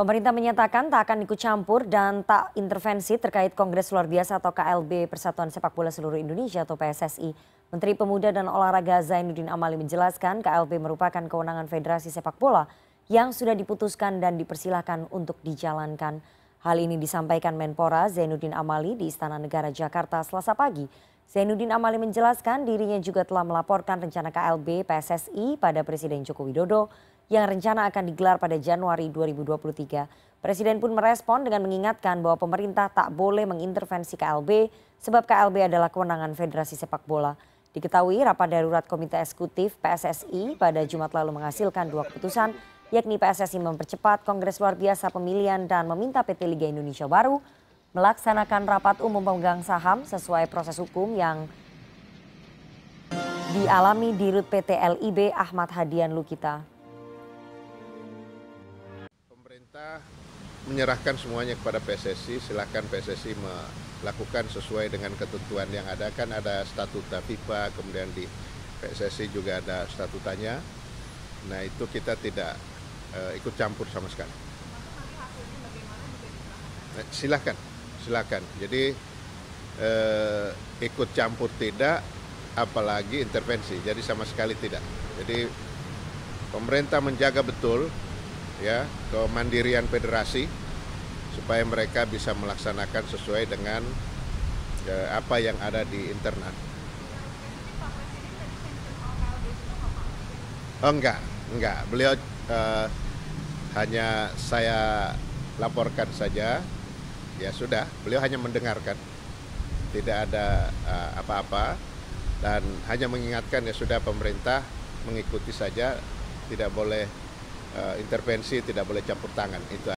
Pemerintah menyatakan tak akan ikut campur dan tak intervensi terkait Kongres Luar Biasa atau KLB Persatuan Sepak Bola Seluruh Indonesia atau PSSI. Menteri Pemuda dan Olahraga Zainuddin Amali menjelaskan KLB merupakan kewenangan Federasi Sepak Bola yang sudah diputuskan dan dipersilahkan untuk dijalankan. Hal ini disampaikan Menpora Zainuddin Amali di Istana Negara Jakarta selasa pagi Zainuddin Amali menjelaskan dirinya juga telah melaporkan rencana KLB PSSI pada Presiden Joko Widodo yang rencana akan digelar pada Januari 2023. Presiden pun merespon dengan mengingatkan bahwa pemerintah tak boleh mengintervensi KLB sebab KLB adalah kewenangan Federasi Sepak Bola. Diketahui rapat darurat Komite Eksekutif PSSI pada Jumat lalu menghasilkan dua keputusan, yakni PSSI mempercepat Kongres Luar Biasa Pemilihan dan meminta PT Liga Indonesia Baru melaksanakan rapat umum pemegang saham sesuai proses hukum yang dialami Dirut PT LIB Ahmad Hadian Lukita. Pemerintah menyerahkan semuanya kepada PSSI, silakan PSSI melakukan sesuai dengan ketentuan yang ada. Kan ada statuta FIFA, kemudian di PSSI juga ada statutanya. Nah itu kita tidak uh, ikut campur sama sekali. Nah, eh, silahkan silakan. Jadi eh, ikut campur tidak, apalagi intervensi. Jadi sama sekali tidak. Jadi pemerintah menjaga betul ya kemandirian federasi supaya mereka bisa melaksanakan sesuai dengan eh, apa yang ada di internal. Oh enggak, enggak. Beliau eh, hanya saya laporkan saja ya sudah beliau hanya mendengarkan tidak ada eh, apa-apa uh, dan hanya mengingatkan ya sudah pemerintah mengikuti saja tidak boleh uh, intervensi tidak boleh campur tangan itu